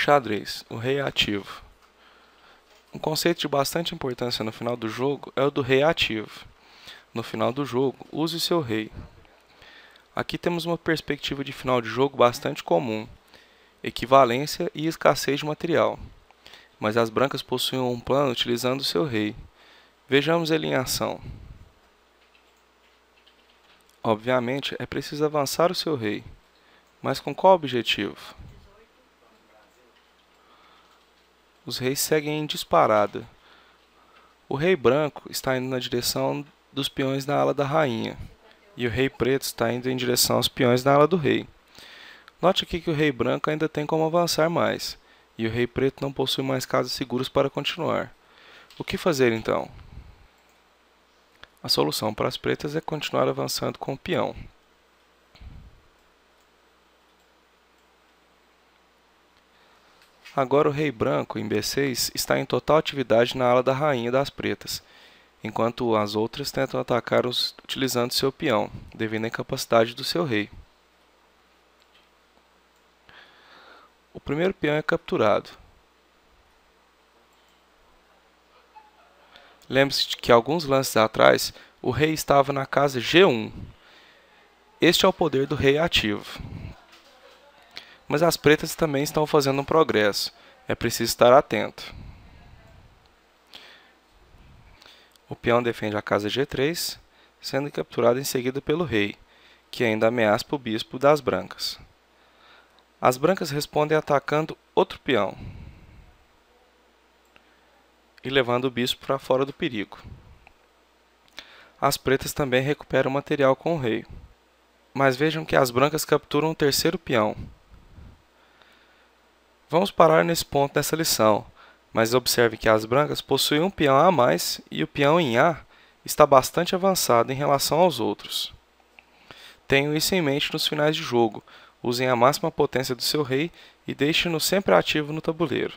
Xadrez, o rei ativo. Um conceito de bastante importância no final do jogo é o do rei ativo. No final do jogo, use seu rei. Aqui temos uma perspectiva de final de jogo bastante comum, equivalência e escassez de material. Mas as brancas possuem um plano utilizando seu rei. Vejamos ele em ação. Obviamente, é preciso avançar o seu rei. Mas com qual objetivo? os reis seguem em disparada. O rei branco está indo na direção dos peões na ala da rainha, e o rei preto está indo em direção aos peões na ala do rei. Note aqui que o rei branco ainda tem como avançar mais, e o rei preto não possui mais casas seguras para continuar. O que fazer então? A solução para as pretas é continuar avançando com o peão. Agora o rei branco, em B6, está em total atividade na ala da rainha das pretas, enquanto as outras tentam atacar os utilizando seu peão, devido à incapacidade do seu rei. O primeiro peão é capturado. Lembre-se de que alguns lances atrás, o rei estava na casa G1. Este é o poder do rei ativo mas as pretas também estão fazendo um progresso. É preciso estar atento. O peão defende a casa G3, sendo capturado em seguida pelo rei, que ainda ameaça o bispo das brancas. As brancas respondem atacando outro peão e levando o bispo para fora do perigo. As pretas também recuperam material com o rei. Mas vejam que as brancas capturam o terceiro peão, Vamos parar nesse ponto nessa lição, mas observe que as brancas possuem um peão a mais e o peão em A está bastante avançado em relação aos outros. Tenham isso em mente nos finais de jogo, usem a máxima potência do seu rei e deixem-no sempre ativo no tabuleiro.